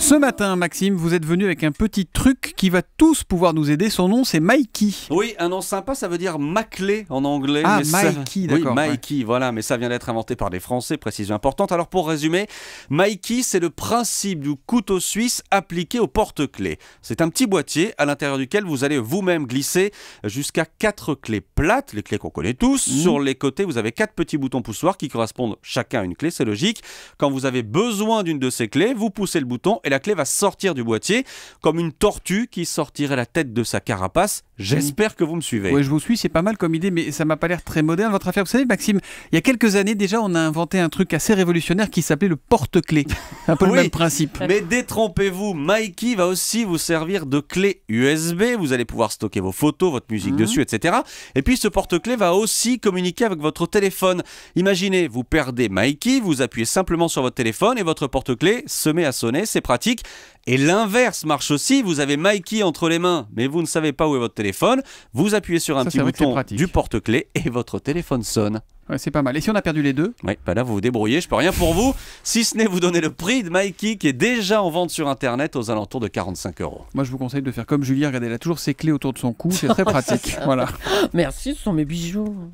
Ce matin, Maxime, vous êtes venu avec un petit truc qui va tous pouvoir nous aider. Son nom, c'est Mikey. Oui, un nom sympa, ça veut dire ma clé » en anglais. Ah, mais Mikey, d'accord. Oui, Mikey, voilà, mais ça vient d'être inventé par des Français, précision importante. Alors pour résumer, Mikey, c'est le principe du couteau suisse appliqué au porte-clés. C'est un petit boîtier à l'intérieur duquel vous allez vous-même glisser jusqu'à quatre clés plates, les clés qu'on connaît tous. Mhm. Sur les côtés, vous avez quatre petits boutons poussoirs qui correspondent chacun à une clé, c'est logique. Quand vous avez besoin d'une de ces clés, vous poussez le bouton et la clé va sortir du boîtier comme une tortue qui sortirait la tête de sa carapace. J'espère que vous me suivez. Oui, je vous suis, c'est pas mal comme idée, mais ça m'a pas l'air très moderne votre affaire. Vous savez, Maxime, il y a quelques années déjà, on a inventé un truc assez révolutionnaire qui s'appelait le porte-clé. Un peu le même principe. Mais détrompez-vous, Mikey va aussi vous servir de clé USB. Vous allez pouvoir stocker vos photos, votre musique mmh. dessus, etc. Et puis ce porte-clé va aussi communiquer avec votre téléphone. Imaginez, vous perdez Mikey, vous appuyez simplement sur votre téléphone et votre porte-clé se met à sonner. C'est pratique et l'inverse marche aussi, vous avez Mikey entre les mains, mais vous ne savez pas où est votre téléphone, vous appuyez sur un petit bouton du porte-clés et votre téléphone sonne. c'est pas mal. Et si on a perdu les deux Oui, bah là vous vous débrouillez, je peux rien pour vous, si ce n'est vous donner le prix de Mikey qui est déjà en vente sur internet aux alentours de 45 euros. Moi je vous conseille de faire comme Julie, regardez, elle a toujours ses clés autour de son cou, c'est très pratique. voilà. Merci, ce sont mes bijoux.